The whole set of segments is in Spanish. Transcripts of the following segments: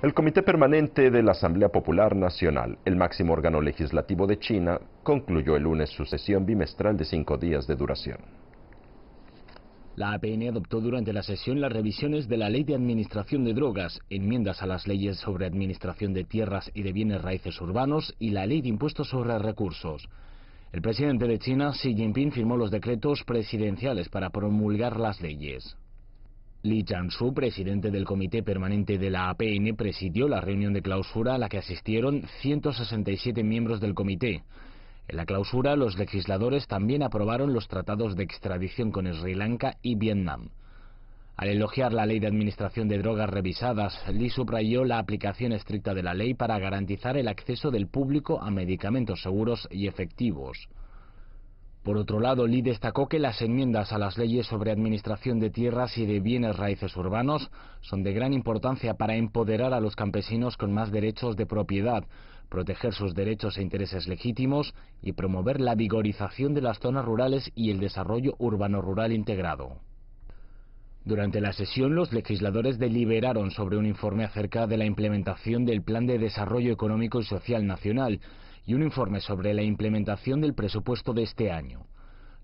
El Comité Permanente de la Asamblea Popular Nacional, el máximo órgano legislativo de China, concluyó el lunes su sesión bimestral de cinco días de duración. La APN adoptó durante la sesión las revisiones de la Ley de Administración de Drogas, enmiendas a las leyes sobre administración de tierras y de bienes raíces urbanos y la Ley de Impuestos sobre Recursos. El presidente de China, Xi Jinping, firmó los decretos presidenciales para promulgar las leyes. Li su presidente del Comité Permanente de la APN, presidió la reunión de clausura a la que asistieron 167 miembros del comité. En la clausura, los legisladores también aprobaron los tratados de extradición con Sri Lanka y Vietnam. Al elogiar la ley de administración de drogas revisadas, Li subrayó la aplicación estricta de la ley para garantizar el acceso del público a medicamentos seguros y efectivos. Por otro lado, Lee destacó que las enmiendas a las leyes sobre administración de tierras y de bienes raíces urbanos son de gran importancia para empoderar a los campesinos con más derechos de propiedad, proteger sus derechos e intereses legítimos y promover la vigorización de las zonas rurales y el desarrollo urbano-rural integrado. Durante la sesión, los legisladores deliberaron sobre un informe acerca de la implementación del Plan de Desarrollo Económico y Social Nacional, y un informe sobre la implementación del presupuesto de este año.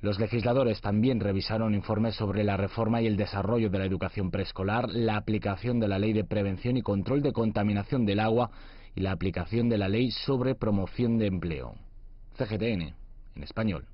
Los legisladores también revisaron informes sobre la reforma y el desarrollo de la educación preescolar, la aplicación de la Ley de Prevención y Control de Contaminación del Agua y la aplicación de la Ley sobre Promoción de Empleo. CGTN, en español.